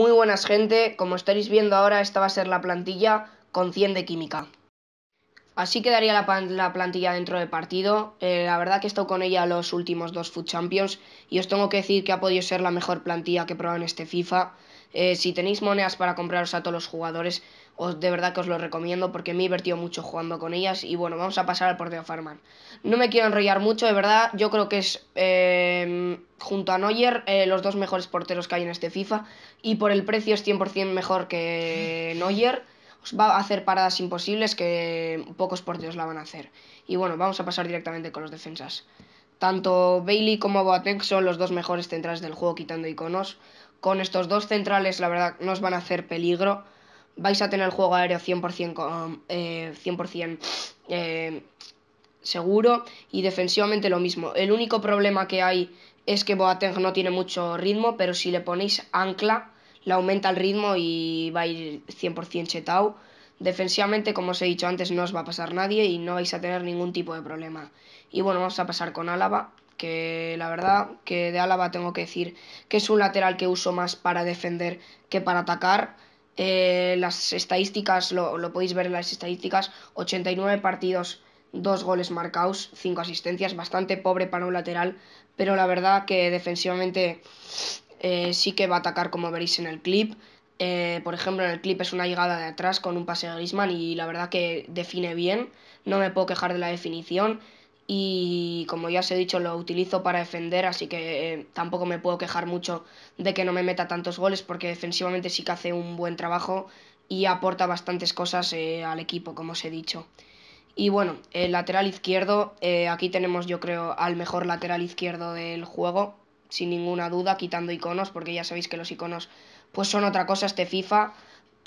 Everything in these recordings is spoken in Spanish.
Muy buenas gente, como estaréis viendo ahora esta va a ser la plantilla con 100 de química. Así quedaría la, plantilla dentro del partido. Eh, la verdad que he estado con ella los últimos dos Food Champions y os tengo que decir que ha podido ser la mejor plantilla que he probado en este FIFA. Eh, si tenéis monedas para compraros a todos los jugadores, os, de verdad que os lo recomiendo porque me he divertido mucho jugando con ellas. Y bueno, vamos a pasar al porteo Farman. No me quiero enrollar mucho, de verdad. Yo creo que es, em, junto a Neuer, eh, los dos mejores porteros que hay en este FIFA. Y por el precio es 100% mejor que Neuer. Os va a hacer paradas imposibles que pocos porteros la van a hacer. Y bueno, vamos a pasar directamente con los defensas. Tanto Bailey como Boateng son los dos mejores centrales del juego quitando iconos con estos dos centrales, la verdad, no os van a hacer peligro. Vais a tener el juego aéreo 100%, 100% eh, eh, seguro y defensivamente lo mismo. El único problema que hay es que Boateng no tiene mucho ritmo, pero si le ponéis ancla, le aumenta el ritmo y va a ir 100% chetao. Defensivamente, como os he dicho antes, no os va a pasar nadie y no vais a tener ningún tipo de problema. Y bueno, vamos a pasar con Álava que la verdad que de Álava tengo que decir que es un lateral que uso más para defender que para atacar. Eh, las estadísticas, lo, podéis ver en las estadísticas, 89 partidos, 2 goles marcados, 5 asistencias, bastante pobre para un lateral, pero la verdad que defensivamente eh, sí que va a atacar como veréis en el clip. Eh, por ejemplo, en el clip es una llegada de atrás con un pase de Griezmann y la verdad que define bien. No me puedo quejar de la definición y como ya os he dicho lo utilizo para defender, así que eh, tampoco me puedo quejar mucho de que no me meta tantos goles porque defensivamente sí que hace un buen trabajo y aporta bastantes cosas eh, al equipo, como os he dicho. Y bueno, el lateral izquierdo, eh, aquí tenemos yo creo al mejor lateral izquierdo del juego, sin ninguna duda, quitando iconos, porque ya sabéis que los iconos pues son otra cosa este FIFA,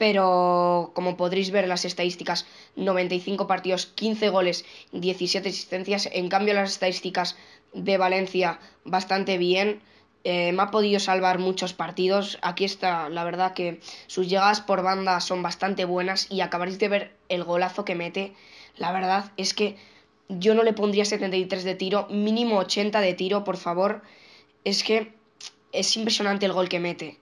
pero como podréis ver las estadísticas, 95 partidos, 15 goles, 17 asistencias. En cambio, las estadísticas de Valencia bastante bien. Eh, me ha podido salvar muchos partidos. Aquí está, la verdad que sus llegadas por banda son bastante buenas y acabaréis de ver el golazo que mete. La verdad es que yo no le pondría 73 de tiro, mínimo 80 de tiro, por favor. Es que es impresionante el gol que mete.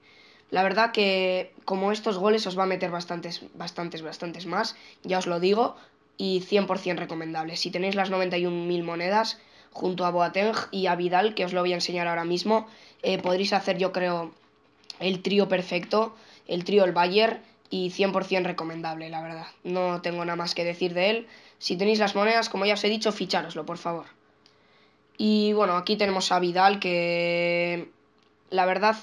La verdad que como estos goles os va a meter bastantes, bastantes, bastantes más, ya os lo digo, y 100% recomendable. Si tenéis las 91.000 monedas junto a Boateng y a Vidal, que os lo voy a enseñar ahora mismo, eh, podréis hacer yo creo el trío perfecto, el trío el Bayer y 100% recomendable, la verdad. No tengo nada más que decir de él. Si tenéis las monedas, como ya os he dicho, fichároslo, por favor. Y bueno, aquí tenemos a Vidal que la verdad,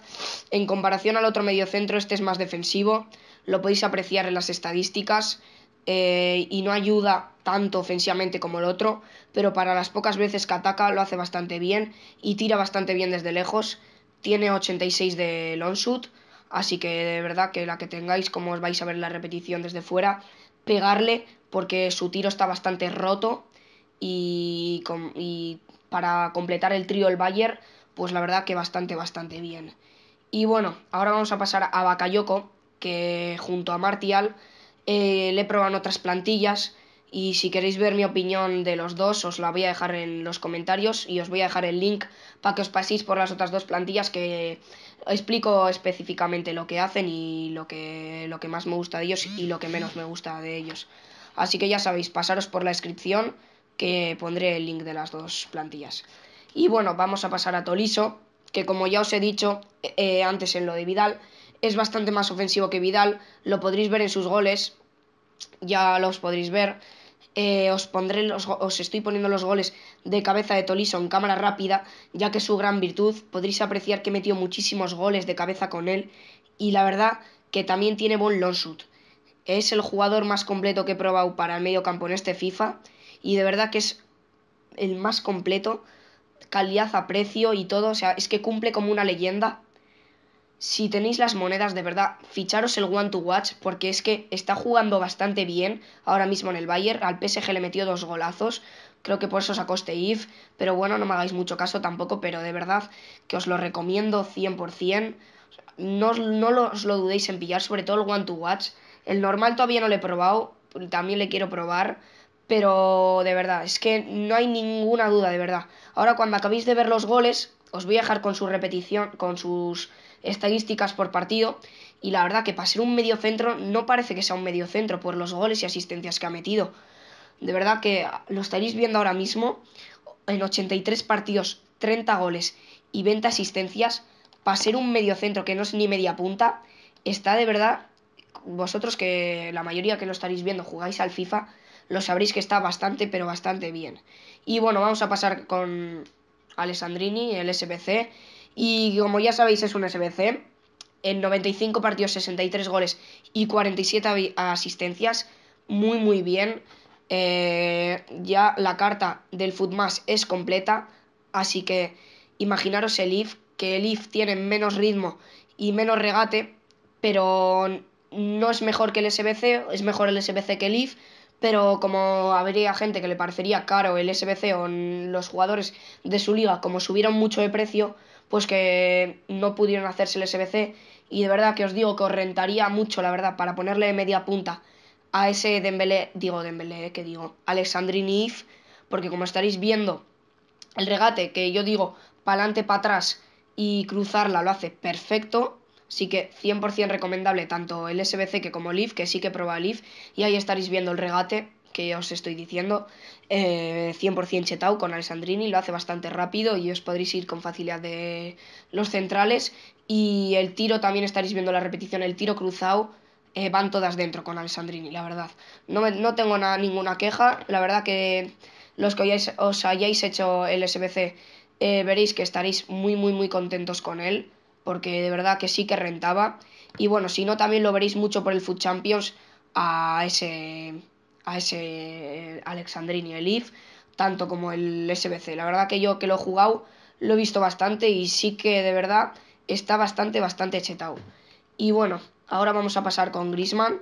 en comparación al otro medio centro, este es más defensivo, lo podéis apreciar en las estadísticas eh, y no ayuda tanto ofensivamente como el otro, pero para las pocas veces que ataca lo hace bastante bien y tira bastante bien desde lejos. Tiene 86 de long así que de verdad que la que tengáis, como os vais a ver la repetición desde fuera, pegarle porque su tiro está bastante roto y, y para completar el trío el Bayer pues la verdad que bastante, bastante bien. Y bueno, ahora vamos a pasar a Bakayoko, que junto a Martial eh, le proban otras plantillas. Y si queréis ver mi opinión de los dos, os la voy a dejar en los comentarios y os voy a dejar el link para que os paséis por las otras dos plantillas que explico específicamente lo que hacen y lo que, lo que más me gusta de ellos y lo que menos me gusta de ellos. Así que ya sabéis, pasaros por la descripción que pondré el link de las dos plantillas. Y bueno, vamos a pasar a Toliso, que como ya os he dicho eh, eh, antes en lo de Vidal, es bastante más ofensivo que Vidal, lo podréis ver en sus goles, ya los podréis ver. Eh, os, pondré los, os estoy poniendo los goles de cabeza de Toliso en cámara rápida, ya que es su gran virtud. Podréis apreciar que metió muchísimos goles de cabeza con él y la verdad que también tiene buen long Es el jugador más completo que he probado para el medio campo en este FIFA y de verdad que es el más completo calidad a precio y todo, o sea, es que cumple como una leyenda. Si tenéis las monedas, de verdad, ficharos el One to Watch, porque es que está jugando bastante bien ahora mismo en el Bayern. Al PSG le metió dos golazos, creo que por eso sacó este IF, pero bueno, no me hagáis mucho caso tampoco, pero de verdad que os lo recomiendo 100%. No, no os lo dudéis en pillar, sobre todo el One to Watch. El normal todavía no lo he probado, también le quiero probar pero de verdad, es que no hay ninguna duda, de verdad. Ahora cuando acabéis de ver los goles, os voy a dejar con su repetición, con sus estadísticas por partido, y la verdad que para ser un medio centro, no parece que sea un medio centro por los goles y asistencias que ha metido. De verdad que lo estaréis viendo ahora mismo, en 83 partidos, 30 goles y 20 asistencias, para ser un centro que no es ni media punta, está de verdad, vosotros que la mayoría que lo estaréis viendo jugáis al FIFA, lo sabréis que está bastante, pero bastante bien. Y bueno, vamos a pasar con Alessandrini, el SBC. Y como ya sabéis, es un SBC. En 95 partidos, 63 goles y 47 asistencias. Muy, muy bien. Eh, ya la carta del FUTMAS es completa. Así que imaginaros el IF, que el IF tiene menos ritmo y menos regate, pero no es mejor que el SBC, es mejor el SBC que el IF, pero como habría gente que le parecería caro el SBC o los jugadores de su liga, como subieron mucho de precio, pues que no pudieron hacerse el SBC y de verdad que os digo que os rentaría mucho, la verdad, para ponerle media punta a ese Dembélé, digo Dembélé, eh, que digo, Alexandrini If, porque como estaréis viendo, el regate que yo digo, pa'lante, para atrás y cruzarla lo hace perfecto, Así que 100% recomendable tanto el SBC que como Leaf, que sí que prueba Leaf. Y ahí estaréis viendo el regate que os estoy diciendo. 100% eh, chetao con Alessandrini, lo hace bastante rápido y os podréis ir con facilidad de los centrales. Y el tiro también estaréis viendo la repetición, el tiro cruzado. Eh, van todas dentro con Alessandrini, la verdad. No, tengo ninguna queja. La verdad que los que os hayáis hecho el SBC eh, veréis que estaréis muy, muy, muy contentos con él porque de verdad que sí que rentaba. Y bueno, si no, también lo veréis mucho por el Food Champions a ese, a ese eh, Alexandrini Elif, tanto como el SBC. La verdad que yo que lo he jugado lo he visto bastante y sí que de verdad está bastante, bastante chetado. Y bueno, ahora vamos a pasar con Grisman.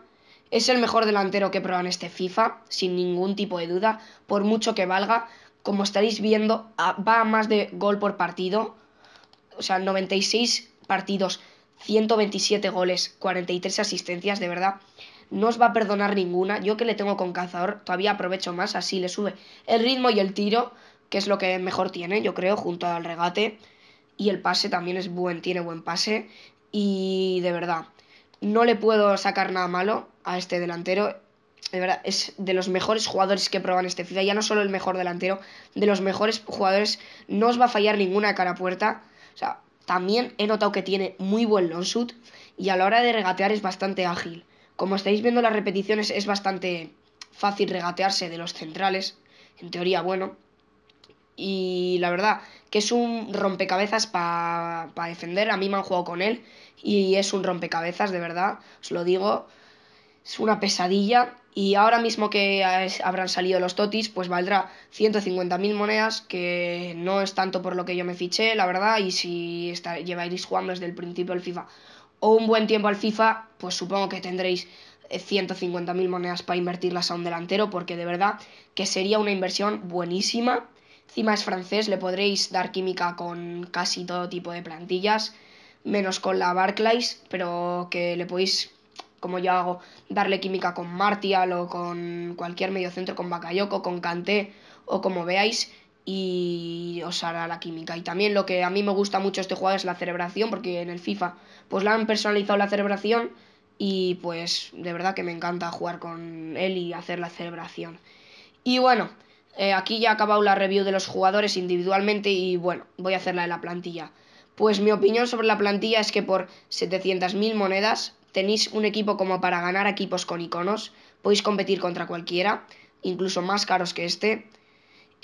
Es el mejor delantero que prueba en este FIFA, sin ningún tipo de duda, por mucho que valga. Como estaréis viendo, va a más de gol por partido. O sea, 96 partidos, 127 goles, 43 asistencias, de verdad. No os va a perdonar ninguna. Yo que le tengo con cazador, todavía aprovecho más, así le sube el ritmo y el tiro, que es lo que mejor tiene, yo creo, junto al regate. Y el pase también es buen, tiene buen pase. Y de verdad, no le puedo sacar nada malo a este delantero. De verdad, es de los mejores jugadores que prueban este FIFA. Ya no solo el mejor delantero, de los mejores jugadores. No os va a fallar ninguna cara a puerta. O sea, también he notado que tiene muy buen long y a la hora de regatear es bastante ágil. Como estáis viendo las repeticiones es bastante fácil regatearse de los centrales, en teoría bueno. Y la verdad que es un rompecabezas para defender, a mí me han jugado con él y es un rompecabezas, de verdad, os lo digo. Es una pesadilla y ahora mismo que habrán salido los totis, pues valdrá 150.000 monedas, que no es tanto por lo que yo me fiché, la verdad, y si está, lleváis jugando desde el principio al FIFA o un buen tiempo al FIFA, pues supongo que tendréis 150.000 eh, monedas para invertirlas a un delantero, porque de verdad que sería una inversión buenísima. Encima es francés, le podréis dar química con casi todo tipo de plantillas, menos con la Barclays, pero que le podéis como yo hago, darle química con Martial o con cualquier medio centro, con Bakayoko, con Kanté o como veáis, y os hará la química. Y también lo que a mí me gusta mucho este jugador es la celebración, porque en el FIFA pues la han personalizado la celebración y pues de verdad que me encanta jugar con él y hacer la celebración. Y bueno, eh, aquí ya ha acabado la review de los jugadores individualmente y bueno, voy a hacer la de la plantilla. Pues mi opinión sobre la plantilla es que por 700.000 monedas tenéis un equipo como para ganar equipos con iconos, podéis competir contra cualquiera, incluso más caros que este.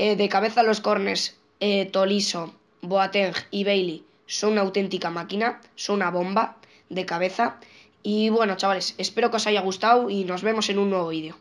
Eh, de cabeza los cornes, eh, Toliso, Boateng y Bailey son una auténtica máquina, son una bomba de cabeza. Y bueno, chavales, espero que os haya gustado y nos vemos en un nuevo vídeo.